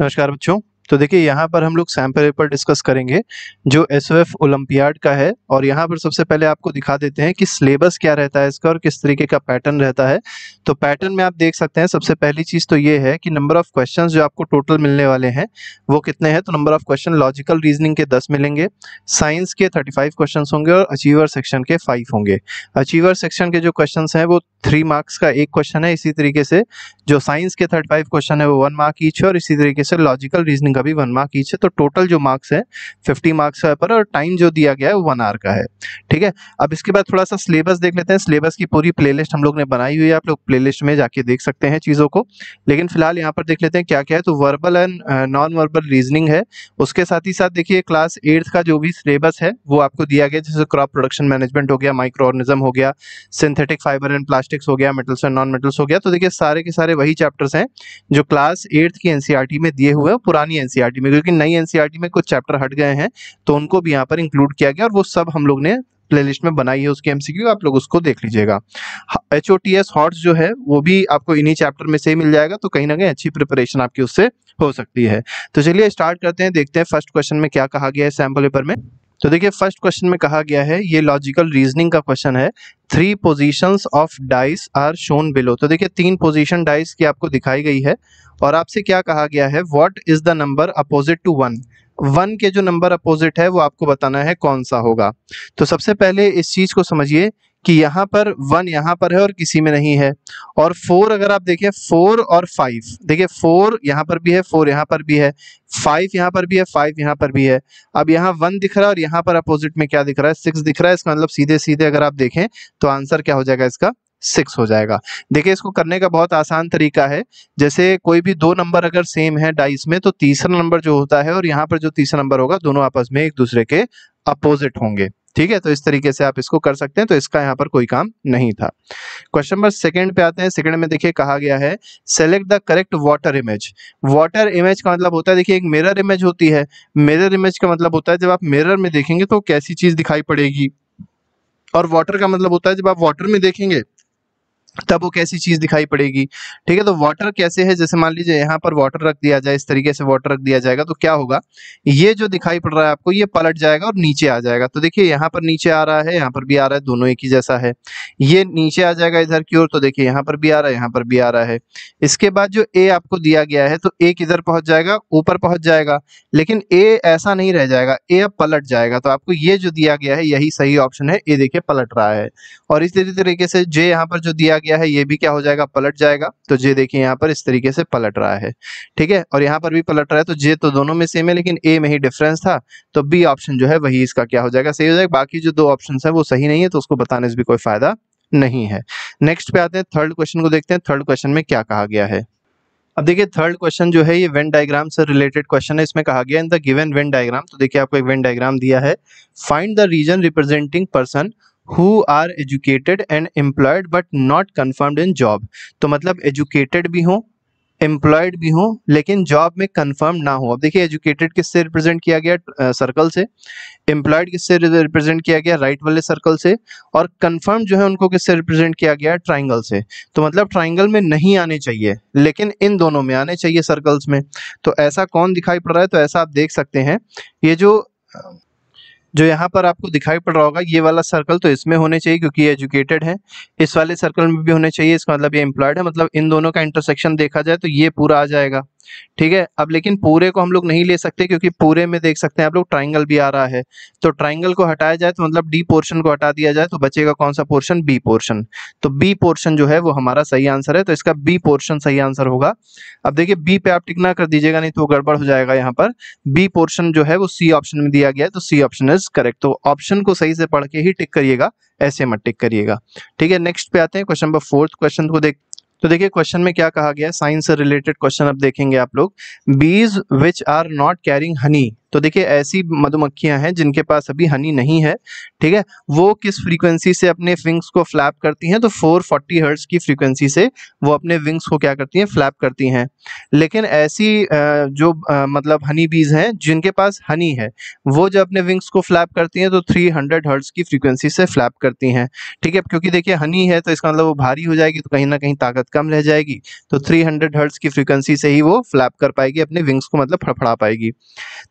नमस्कार बच्चों तो देखिए यहाँ पर हम लोग सैम्पल पेपर डिस्कस करेंगे जो एस ओलंपियाड का है और यहाँ पर सबसे पहले आपको दिखा देते हैं कि सिलेबस क्या रहता है इसका और किस तरीके का पैटर्न रहता है तो पैटर्न में आप देख सकते हैं सबसे पहली चीज़ तो ये है कि नंबर ऑफ क्वेश्चन जो आपको टोटल मिलने वाले हैं वो कितने हैं तो number of question logical reasoning के दस मिलेंगे साइंस के थर्टी फाइव क्वेश्चन होंगे और अचीवर सेक्शन के फाइव होंगे अचीवर सेक्शन के जो क्वेश्चन हैं वो थ्री मार्क्स का एक क्वेश्चन है इसी तरीके से जो साइंस के थर्टी फाइव क्वेश्चन है वो वन मार्क ईच है और इसी तरीके से लॉजिकल रीजनिंग इनका भी वन मार्क ईच है तो टोटल जो मार्क्स है फिफ्टी मार्क्स है पर और टाइम जो दिया गया है वो वन आवर का है ठीक है अब इसके बाद थोड़ा सा सिलेबस देख लेते हैं सिलेबस की पूरी प्ले हम लोग ने बनाई हुई है आप लोग प्ले में जाके देख सकते हैं चीज़ों को लेकिन फिलहाल यहाँ पर देख लेते हैं क्या क्या है तो verbal and non verbal reasoning है उसके साथ ही साथ देखिए क्लास एट्थ का जो भी सिलेबस है वो आपको दिया गया जैसे क्रॉप प्रोडक्शन मैनेजमेंट हो गया माइक्रो ऑर्गेनिज्म हो गया सिंथेटिक फाइबर एंड प्लास्टिक्स हो गया मेटल्स एंड नॉन मेटल्स हो गया तो देखिए सारे के सारे वही चैप्टर्स हैं जो क्लास एट्थ की एनसीईआरटी e में दिए हुए पुरानी एनसीईआरटी में क्योंकि नई एनसीईआरटी में कुछ चैप्टर हट गए हैं तो उनको भी यहाँ पर इंक्लूड किया गया और वो सब हम लोग ने प्लेलिस्ट में बनाई है उसके एमसीक्यू आप लोग उसको देख लीजिएगा H O T S HOTS जो है वो भी आपको इन्हीं चैप्टर में से ही मिल जाएगा तो कहीं ना कहीं अच्छी प्रिपरेशन आपकी उससे हो सकती है तो चलिए स्टार्ट करते हैं देखते हैं फर्स्ट क्वेश्चन में क्या कहा गया है सैम्पल पेपर में तो देखिए फर्स्ट क्वेश्चन में कहा गया है ये लॉजिकल रीजनिंग का क्वेश्चन है three positions of dice are shown below तो देखिए तीन पोजीशन डाइस की आपको दिखाई गई है और आपसे क्या कहा गया है what is the number opposite to one one के जो नंबर अपोजिट है वो आपको बताना है कौन सा होगा तो सबसे पहले इस चीज़ को समझिए कि यहाँ पर वन यहाँ पर है और किसी में नहीं है और फोर अगर आप देखें फोर और फाइव देखिए फोर यहाँ पर भी है फोर यहाँ पर भी है फाइव यहाँ पर भी है फाइव यहाँ पर भी है अब यहाँ वन दिख रहा है और यहाँ पर अपोजिट में क्या दिख रहा है सिक्स दिख रहा है इसका मतलब सीधे सीधे अगर आप देखें तो आंसर क्या हो जाएगा इसका सिक्स हो जाएगा देखिए इसको करने का बहुत आसान तरीका है जैसे कोई भी दो नंबर अगर सेम है डाइस में तो तीसरा नंबर जो होता है और यहाँ पर जो तीसरा नंबर होगा दोनों आपस में एक दूसरे के अपोजिट होंगे ठीक है तो इस तरीके से आप इसको कर सकते हैं तो इसका यहाँ पर कोई काम नहीं था क्वेश्चन नंबर सेकंड पे आते हैं सेकंड में देखिए कहा गया है select the correct water image water image का मतलब होता है देखिए एक मिरर इमेज होती है मिरर इमेज का मतलब होता है जब आप मिरर में देखेंगे तो कैसी चीज़ दिखाई पड़ेगी और वाटर का मतलब होता है जब आप वाटर में देखेंगे तब वो कैसी चीज़ दिखाई पड़ेगी ठीक है तो वाटर कैसे है जैसे मान लीजिए यहाँ पर वाटर रख दिया जाए इस तरीके से वाटर रख दिया जाएगा तो क्या होगा ये जो दिखाई पड़ रहा है आपको ये पलट जाएगा और नीचे आ जाएगा तो देखिए यहाँ पर नीचे आ रहा है यहाँ पर भी आ रहा है दोनों एक ही जैसा है ये नीचे आ जाएगा इधर की ओर तो देखिये यहाँ पर भी आ रहा है यहाँ पर भी आ रहा है इसके बाद जो ए आपको दिया गया है तो ए किधर पहुंच जाएगा ऊपर पहुंच जाएगा लेकिन ए ऐसा नहीं रह जाएगा ए अब पलट जाएगा तो आपको ये जो दिया गया है यही सही ऑप्शन है ए देखिए पलट रहा है और इसी तरीके से जे यहाँ पर जो दिया गया है ये भी क्या हो जाएगा पलट जाएगा तो जे देखिए यहाँ पर इस तरीके से पलट रहा है ठीक है और यहाँ पर भी पलट रहा है तो जे तो दोनों में सेम है लेकिन ए में ही डिफरेंस था तो बी ऑप्शन जो है वही इसका क्या हो जाएगा सही हो जाएगा बाकी जो दो ऑप्शन है वो सही नहीं है तो उसको बताने से भी कोई फायदा नहीं है नेक्स्ट पे आते हैं थर्ड क्वेश्चन को देखते हैं थर्ड क्वेश्चन में क्या कहा गया है अब देखिए थर्ड क्वेश्चन जो है ये वेन डायग्राम से रिलेटेड क्वेश्चन है इसमें कहा गया in the given Venn diagram तो देखिए आपको एक वेन डायग्राम दिया है find the region representing person who are educated and employed but not confirmed in job तो मतलब एजुकेटेड भी हों एम्प्लॉयड भी हों लेकिन जॉब में कन्फर्म ना हो अब देखिए एजुकेटेड किससे रिप्रेजेंट किया गया सर्कल से एम्प्लॉयड किससे रिप्रेजेंट किया गया राइट वाले सर्कल से और कन्फर्म जो है उनको किससे रिप्रेजेंट किया गया ट्राइंगल से तो मतलब ट्राइंगल में नहीं आने चाहिए लेकिन इन दोनों में आने चाहिए सर्कल्स में तो ऐसा कौन दिखाई पड़ रहा है तो ऐसा आप देख सकते हैं ये जो जो यहाँ पर आपको दिखाई पड़ रहा होगा ये वाला सर्कल तो इसमें होने चाहिए क्योंकि ये एजुकेटेड है इस वाले सर्कल में भी होने चाहिए इसका मतलब ये एम्प्लॉयड है मतलब इन दोनों का इंटरसेक्शन देखा जाए तो ये पूरा आ जाएगा ठीक है अब लेकिन पूरे को हम लोग नहीं ले सकते क्योंकि पूरे में देख सकते हैं आप लोग ट्राइंगल भी आ रहा है तो ट्राइंगल को हटाया जाए तो मतलब डी पोर्शन को हटा दिया जाए तो बचेगा कौन सा पोर्शन बी पोर्शन तो बी पोर्शन जो है वो हमारा सही आंसर है तो इसका बी पोर्शन सही आंसर होगा अब देखिए बी पे आप टिक ना कर दीजिएगा नहीं तो गड़बड़ हो जाएगा यहाँ पर बी पोर्शन जो है वो सी ऑप्शन में दिया गया है तो सी ऑप्शन इज करेक्ट तो ऑप्शन को सही से पढ़ के ही टिक करिएगा ऐसे मत टिक करिएगा ठीक है नेक्स्ट पे आते हैं क्वेश्चन नंबर फोर्थ क्वेश्चन को देख तो देखिए क्वेश्चन में क्या कहा गया साइंस से रिलेटेड क्वेश्चन अब देखेंगे आप लोग bees which are not carrying honey तो देखिए ऐसी मधुमक्खियां हैं जिनके पास अभी हनी नहीं है ठीक है वो किस फ्रीक्वेंसी से अपने विंग्स को फ्लैप करती हैं तो 440 फोर्टी हर्ट्स की फ्रीक्वेंसी से वो अपने विंग्स को क्या करती हैं फ्लैप करती हैं लेकिन ऐसी जो मतलब हनी बीज हैं जिनके पास हनी है वो जब अपने विंग्स को फ्लैप करती हैं तो थ्री हंड्रेड हर्ट्स की फ्रीक्वेंसी से फ्लैप करती हैं ठीक है क्योंकि देखिए हनी है तो इसका मतलब वो भारी हो जाएगी तो कहीं ना कहीं ताकत कम रह जाएगी तो थ्री हंड्रेड हर्ट्स की फ्रीक्वेंसी से ही वो फ्लैप कर पाएगी अपने विंग्स को मतलब फड़फड़ा पाएगी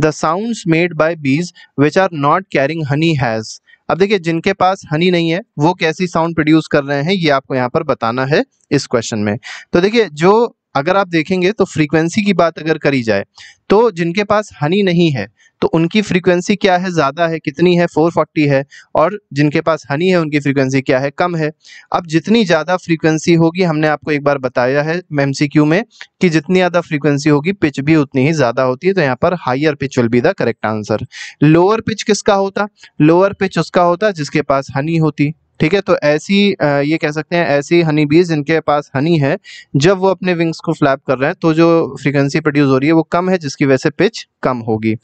दस sounds made by bees which are not carrying honey has अब देखिए जिनके पास हनी नहीं है वो कैसी साउंड प्रोड्यूस कर रहे हैं ये आपको यहाँ पर बताना है इस क्वेश्चन में तो देखिए जो अगर आप देखेंगे तो फ्रीक्वेंसी की बात अगर करी जाए तो जिनके पास हनी नहीं है तो उनकी फ्रीक्वेंसी क्या है ज़्यादा है कितनी है 440 है और जिनके पास हनी है उनकी फ्रीक्वेंसी क्या है कम है अब जितनी ज़्यादा फ्रीक्वेंसी होगी हमने आपको एक बार बताया है एम में कि जितनी ज़्यादा फ्रीक्वेंसी होगी पिच भी उतनी ही ज़्यादा होती है तो यहाँ पर higher pitch will be the correct answer lower pitch किसका होता लोअर पिच उसका होता जिसके पास हनी होती ठीक है तो ऐसी ये कह सकते हैं ऐसी हनी बीज जिनके पास हनी है जब वो अपने विंग्स को फ्लैप कर रहे हैं तो जो फ्रीक्वेंसी प्रोड्यूस हो रही है वो कम है जिसकी वजह से पिच कम होगी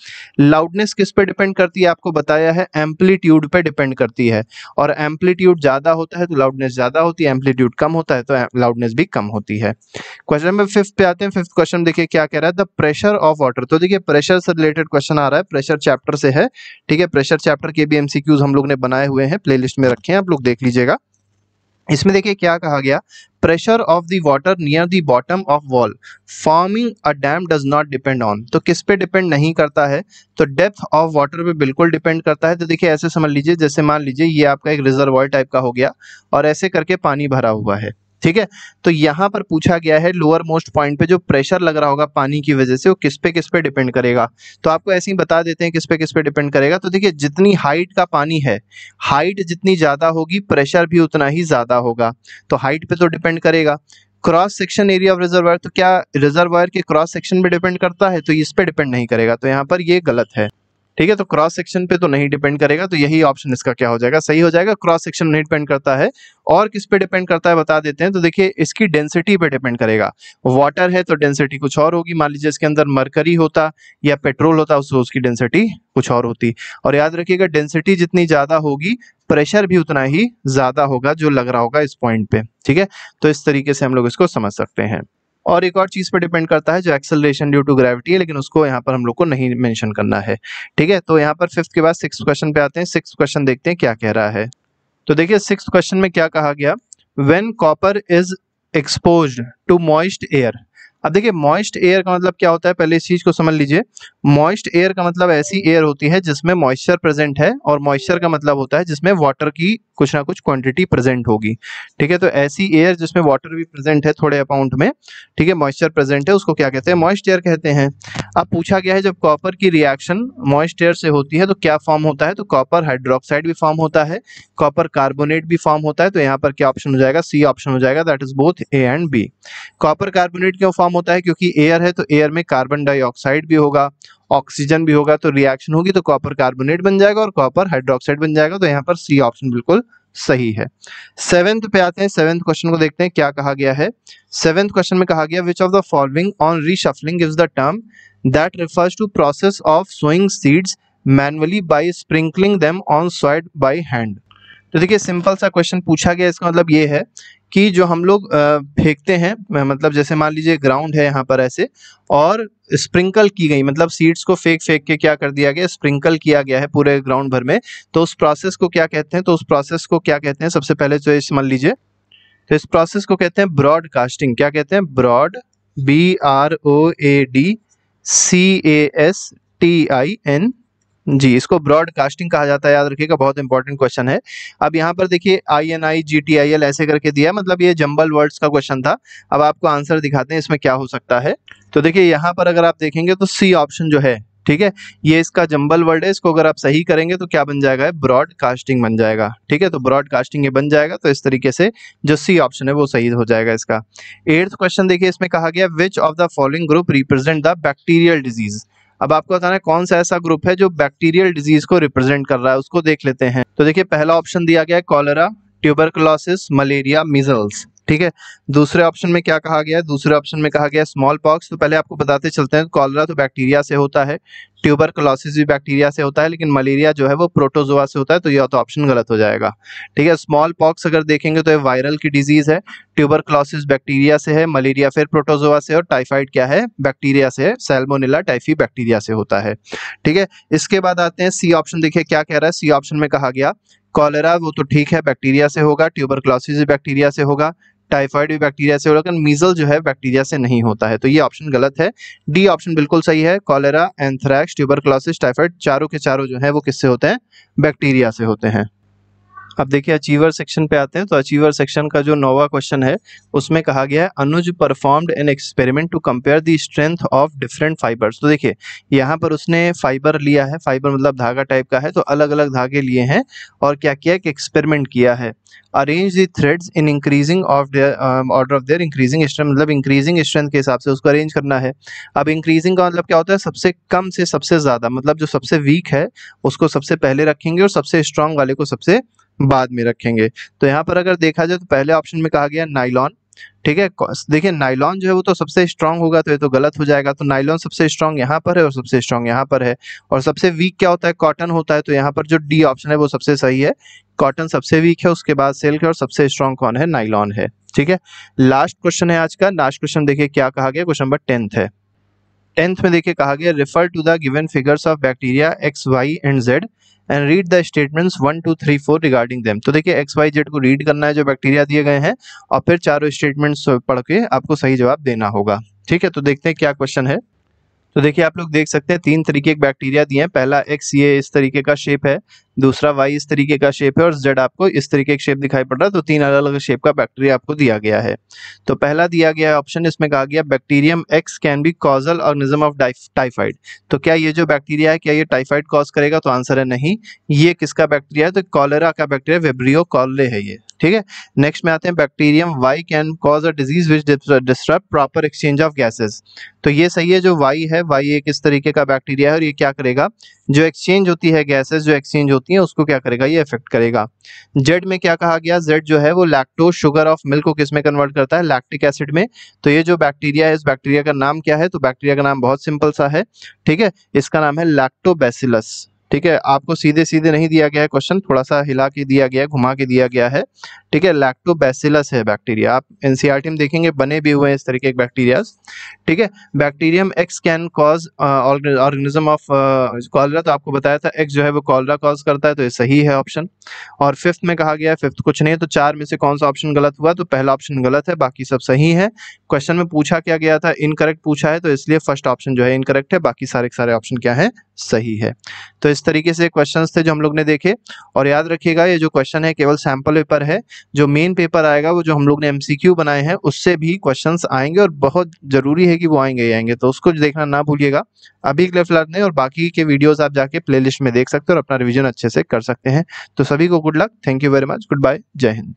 लाउडनेस किस पे डिपेंड करती है आपको बताया है एम्पलीट्यूड पे डिपेंड करती है और एम्पलीट्यूड ज़्यादा होता है तो लाउडनेस ज़्यादा होती है एम्पलीट्यूड कम होता है तो लाउडनेस भी कम होती है क्वेश्चन नंबर फिफ्थ पे आते हैं फिफ्थ क्वेश्चन देखिए क्या कह रहा है द प्रेशर ऑफ वाटर तो देखिए प्रेशर से रिलेटेड क्वेश्चन आ रहा है प्रेशर चैप्टर से है ठीक है प्रेशर चैप्टर के भी एमसीक्यूज हम लोग ने बनाए हुए हैं लिस्ट में रखे हैं आप लोग लोग देख लीजिएगा इसमें देखिए क्या कहा गया pressure of the water near the bottom of wall forming a dam does not depend on तो किस पे डिपेंड नहीं करता है तो डेप्थ ऑफ वाटर पे बिल्कुल डिपेंड करता है तो देखिए ऐसे समझ लीजिए जैसे मान लीजिए ये आपका एक रिजर्वॉयर टाइप का हो गया और ऐसे करके पानी भरा हुआ है ठीक है तो यहाँ पर पूछा गया है लोअर मोस्ट पॉइंट पे जो प्रेशर लग रहा होगा पानी की वजह से वो किस पे किस पे डिपेंड करेगा तो आपको ऐसे ही बता देते हैं किस पे किस पे डिपेंड करेगा तो देखिए जितनी हाइट का पानी है हाइट जितनी ज़्यादा होगी प्रेशर भी उतना ही ज़्यादा होगा तो हाइट पे तो डिपेंड करेगा cross section area of reservoir तो क्या रिजर्वायर के क्रॉस सेक्शन पे डिपेंड करता है तो इस पे डिपेंड नहीं करेगा तो यहाँ पर ये गलत है ठीक है तो क्रॉस सेक्शन पे तो नहीं डिपेंड करेगा तो यही ऑप्शन इसका क्या हो जाएगा सही हो जाएगा क्रॉस सेक्शन नहीं डिपेंड करता है और किस पे डिपेंड करता है बता देते हैं तो देखिए इसकी डेंसिटी पे डिपेंड करेगा वाटर है तो डेंसिटी कुछ और होगी मान लीजिए इसके अंदर मरकरी होता या पेट्रोल होता उस उसकी डेंसिटी कुछ और होती और याद रखिएगा डेंसिटी जितनी ज़्यादा होगी प्रेशर भी उतना ही ज़्यादा होगा जो लग रहा होगा इस पॉइंट पे ठीक है तो इस तरीके से हम लोग इसको समझ सकते हैं और एक और चीज़ पर डिपेंड करता है जो एक्सेलरेशन ड्यू टू ग्रेविटी है लेकिन उसको यहाँ पर हम लोग को नहीं मेंशन करना है ठीक है तो यहाँ पर फिफ्थ के बाद सिक्स क्वेश्चन पे आते हैं सिक्स क्वेश्चन देखते हैं क्या कह रहा है तो देखिए सिक्स क्वेश्चन में क्या कहा गया when copper is expose to moist air अब देखिए मॉइस्ट एयर का मतलब क्या होता है पहले इस चीज़ को समझ लीजिए मॉइस्ट एयर का मतलब ऐसी एयर होती है जिसमें मॉइस्चर प्रेजेंट है और मॉइस्चर का मतलब होता है जिसमें वाटर की कुछ ना कुछ क्वांटिटी प्रेजेंट होगी ठीक है तो ऐसी एयर जिसमें वाटर भी प्रेजेंट है थोड़े अमाउंट में ठीक है मॉइस्चर प्रेजेंट है उसको क्या कहते हैं मॉइस्ट एयर कहते हैं अब पूछा गया है जब कॉपर की रिएक्शन मॉइस्ट एयर से होती है तो क्या फॉर्म होता है तो कॉपर हाइड्रोक्साइड भी फॉर्म होता है कॉपर कार्बोनेट भी फॉर्म होता है तो यहाँ पर क्या ऑप्शन हो जाएगा सी ऑप्शन हो जाएगा that is both A and B copper carbonate क्यों फॉर्म होता है क्योंकि एयर है तो एयर में कार्बन डाइऑक्साइड भी होगा ऑक्सीजन भी होगा तो रिएक्शन होगी तो कॉपर कार्बोनेट बन जाएगा और कॉपर हाइड्रोक्साइड बन जाएगा तो यहाँ पर सी ऑप्शन बिल्कुल सही है सेवेंथ पे आते हैं सेवेंथ क्वेश्चन को देखते हैं क्या कहा गया है सेवेंथ क्वेश्चन में कहा गया which of the following on reshuffling is the term that refers to process of sowing seeds manually by sprinkling them on soil by hand तो देखिए सिंपल सा क्वेश्चन पूछा गया इसका मतलब ये है कि जो हम लोग फेंकते हैं मतलब जैसे मान लीजिए ग्राउंड है यहाँ पर ऐसे और स्प्रिंकल की गई मतलब सीड्स को फेंक फेंक के क्या कर दिया गया स्प्रिंकल किया गया है पूरे ग्राउंड भर में तो उस प्रोसेस को क्या कहते हैं तो उस प्रोसेस को क्या कहते हैं सबसे पहले जो तो इस मान लीजिए तो इस प्रोसेस को कहते हैं ब्रॉडकास्टिंग क्या कहते हैं broad B R O A D C A S T I N G इसको ब्रॉडकास्टिंग कहा जाता है याद रखिएगा बहुत इंपॉर्टेंट क्वेश्चन है अब यहाँ पर देखिए I N I G T I L ऐसे करके दिया मतलब ये जंबल वर्ड्स का क्वेश्चन था अब आपको आंसर दिखाते हैं इसमें क्या हो सकता है तो देखिए यहाँ पर अगर आप देखेंगे तो सी ऑप्शन जो है ठीक है ये इसका जंबल वर्ड है इसको अगर आप सही करेंगे तो क्या बन जाएगा ब्रॉडकास्टिंग बन जाएगा ठीक है तो ब्रॉडकास्टिंग ये बन जाएगा तो इस तरीके से जो सी ऑप्शन है वो सही हो जाएगा इसका एट्थ क्वेश्चन देखिए इसमें कहा गया which of the following group represent the bacterial disease अब आपको बताना है कौन सा ऐसा ग्रुप है जो बैक्टीरियल डिजीज को रिप्रेजेंट कर रहा है उसको देख लेते हैं तो देखिए पहला ऑप्शन दिया गया है कॉलरा ट्यूबरकुलोसिस मलेरिया मिजल्स ठीक है दूसरे ऑप्शन में क्या कहा गया है दूसरे ऑप्शन में कहा गया स्मॉल पॉक्स तो पहले आपको बताते चलते हैं कॉलरा तो बैक्टीरिया से होता है ट्यूबर क्लॉसिस भी बैक्टीरिया से होता है लेकिन मलेरिया जो है वो प्रोटोजोआ से होता है तो यह तो ऑप्शन गलत हो जाएगा ठीक है स्मॉल पॉक्स अगर देखेंगे तो ये वायरल की डिजीज है ट्यूबर क्लॉसिस बैक्टीरिया से है मलेरिया फिर प्रोटोजोआ से और टाइफाइड क्या है बैक्टीरिया से है सेल्मोनिला टाइफी बैक्टीरिया से होता है ठीक है इसके बाद आते हैं सी ऑप्शन देखिए क्या कह रहा है सी ऑप्शन में कहा गया कॉलरा वो तो ठीक है बैक्टीरिया से होगा ट्यूबर क्लॉसिस बैक्टीरिया से होगा टाइफाइड भी बैक्टीरिया से हो लेकिन मीजल जो है बैक्टीरिया से नहीं होता है तो ये ऑप्शन गलत है डी ऑप्शन बिल्कुल सही है कॉलेरा एंथ्रैक्स ट्यूबरक्लोसिस टाइफाइड चारों के चारों जो है वो किससे होते हैं बैक्टीरिया से होते हैं अब देखिए अचीवर सेक्शन पे आते हैं तो अचीवर सेक्शन का जो नोवा क्वेश्चन है उसमें कहा गया है Anuj performed an experiment to compare the strength of different fibres तो देखिए यहाँ पर उसने फाइबर लिया है फाइबर मतलब धागा टाइप का है तो अलग अलग धागे लिए हैं और क्या किया एक एक्सपेरिमेंट किया है arrange the threads in increasing of their order of their increasing strength मतलब इंक्रीजिंग स्ट्रेंथ के हिसाब से उसको अरेंज करना है अब इंक्रीजिंग का मतलब क्या होता है सबसे कम से सबसे ज़्यादा मतलब जो सबसे वीक है उसको सबसे पहले रखेंगे और सबसे स्ट्रांग वाले को सबसे बाद में रखेंगे तो यहाँ पर अगर देखा जाए तो पहले ऑप्शन में कहा गया नाइलॉन ठीक है देखिए नाइलॉन जो है वो तो सबसे स्ट्रांग होगा तो ये तो गलत हो जाएगा तो नाइलॉन सबसे स्ट्रांग यहाँ पर है और सबसे स्ट्रांग यहाँ पर है और सबसे वीक क्या होता है कॉटन होता है तो यहाँ पर जो डी ऑप्शन है वो सबसे सही है कॉटन सबसे वीक है उसके बाद सिल्क और सबसे स्ट्रांग कौन है नाइलॉन है ठीक है लास्ट क्वेश्चन है आज का लास्ट क्वेश्चन देखिए क्या कहा गया क्वेश्चन नंबर टेंथ है टेंथ में देखिए कहा गया refer to the given figures of bacteria X Y and Z and read the statements one two three four regarding them तो देखिए एक्स वाई जेड को रीड करना है जो बैक्टीरिया दिए गए हैं और फिर चारों स्टेटमेंट्स पढ़ के आपको सही जवाब देना होगा ठीक है तो देखते हैं क्या क्वेश्चन है तो देखिए आप लोग देख सकते हैं तीन तरीके के बैक्टीरिया दिए हैं पहला एक्स ये इस तरीके का शेप है दूसरा वाई इस तरीके का शेप है और जेड आपको इस तरीके का शेप दिखाई पड़ रहा है तो तीन अलग अलग शेप का बैक्टीरिया आपको दिया गया है तो पहला दिया गया ऑप्शन इसमें कहा गया bacterium X can be causal organism of typhoid तो क्या ये जो बैक्टीरिया है क्या ये टाइफाइड कॉज करेगा तो आंसर है नहीं ये किसका बैक्टीरिया है तो कॉलरा का बैक्टीरिया वेब्रियो कॉले है ये ठीक है नेक्स्ट में आते हैं bacterium Y can cause a disease which disturb proper exchange of gases तो ये सही है जो वाई है वाई एक इस तरीके का बैक्टीरिया है और ये क्या करेगा जो एक्सचेंज होती है गैसेस जो एक्सचेंज होती हैं उसको क्या करेगा ये इफेक्ट करेगा जेड में क्या कहा गया जेड जो है वो लैक्टोज शुगर ऑफ मिल्क को किसमें कन्वर्ट करता है लैक्टिक एसिड में तो ये जो बैक्टीरिया है इस बैक्टीरिया का नाम क्या है तो बैक्टीरिया का नाम बहुत सिंपल सा है ठीक है इसका नाम है लैक्टोबैसिलस ठीक है आपको सीधे सीधे नहीं दिया गया है क्वेश्चन थोड़ा सा हिला के दिया गया है घुमा के दिया गया है ठीक है लैक्टोबैसिलस है बैक्टीरिया आप एनसीईआरटी में देखेंगे बने भी हुए हैं इस तरीके के बैक्टीरियाज ठीक है bacterium X can cause organism of cholera तो आपको बताया था एक्स जो है वो कॉलरा कॉज करता है तो ये सही है ऑप्शन और फिफ्थ में कहा गया फिफ्थ कुछ नहीं है तो चार में से कौन सा ऑप्शन गलत हुआ तो पहला ऑप्शन गलत है बाकी सब सही है क्वेश्चन में पूछा क्या गया था इनकरेक्ट पूछा है तो इसलिए फर्स्ट ऑप्शन जो है इनकरेक्ट है बाकी सारे सारे ऑप्शन क्या है सही है तो इस तरीके से क्वेश्चन थे जो हम लोग ने देखे और याद रखिएगा ये जो क्वेश्चन है केवल सैम्पल पेपर है जो मेन पेपर आएगा वो जो हम लोग ने एमसीक्यू बनाए हैं उससे भी क्वेश्चन आएंगे और बहुत जरूरी है कि वो आएंगे ही आएंगे तो उसको देखना ना भूलिएगा अभी के लिए फिलहाल नहीं और बाकी के वीडियोज आप जाके प्ले में देख सकते हो और अपना रिविजन अच्छे से कर सकते हैं तो सभी को good luck thank you very much good bye Jai Hind